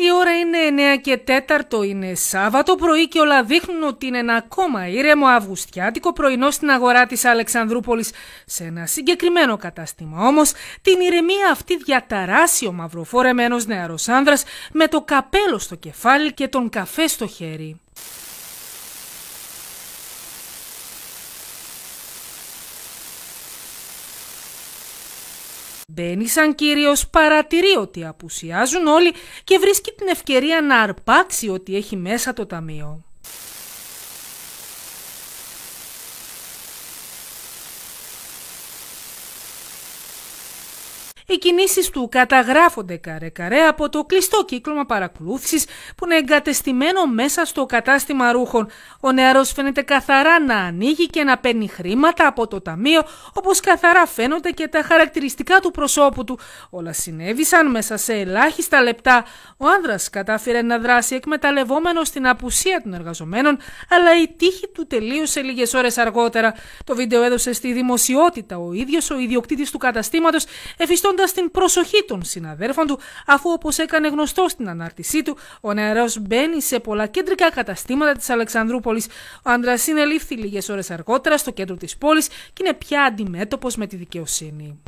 Η ώρα είναι 9 και 4, είναι Σάββατο πρωί και όλα δείχνουν ότι είναι ένα ακόμα ήρεμο Αυγουστιάτικο πρωινό στην αγορά της Αλεξανδρούπολης σε ένα συγκεκριμένο κατάστημα. Όμως την ηρεμία αυτή διαταράσει ο μαυροφόρεμενος νεαρός άνδρας με το καπέλο στο κεφάλι και τον καφέ στο χέρι. Μπαίνει σαν κύριος, παρατηρεί ότι απουσιάζουν όλοι και βρίσκει την ευκαιρία να αρπάξει ότι έχει μέσα το ταμείο. Οι κινήσεις του καταγράφονται καρέ-καρέ από το κλειστό κύκλωμα παρακολούθησης που είναι εγκατεστημένο μέσα στο κατάστημα ρούχων. Ο νέαρό φαίνεται καθαρά να ανοίγει και να παίρνει χρήματα από το ταμείο, όπως καθαρά φαίνονται και τα χαρακτηριστικά του προσώπου του. Όλα συνέβησαν μέσα σε ελάχιστα λεπτά. Ο άνδρας κατάφερε να δράσει εκμεταλλευόμενο στην απουσία των εργαζομένων, αλλά η τύχη του τελείωσε λίγες ώρες αργότερα. Το βίντεο έδωσε στη δημοσιότητα ο ίδιος ο ιδιοκτήτης του καταστήματος εφιστώντας τραβώντα την προσοχή των συναδέρφων του, αφού όπως έκανε γνωστό στην ανάρτησή του, ο νεαρός μπαίνει σε πολλά κεντρικά καταστήματα της Αλεξανδρούπολης. Ο άντρας συνελήφθη λίγες ώρες αργότερα στο κέντρο της πόλης και είναι πια αντιμέτωπος με τη δικαιοσύνη.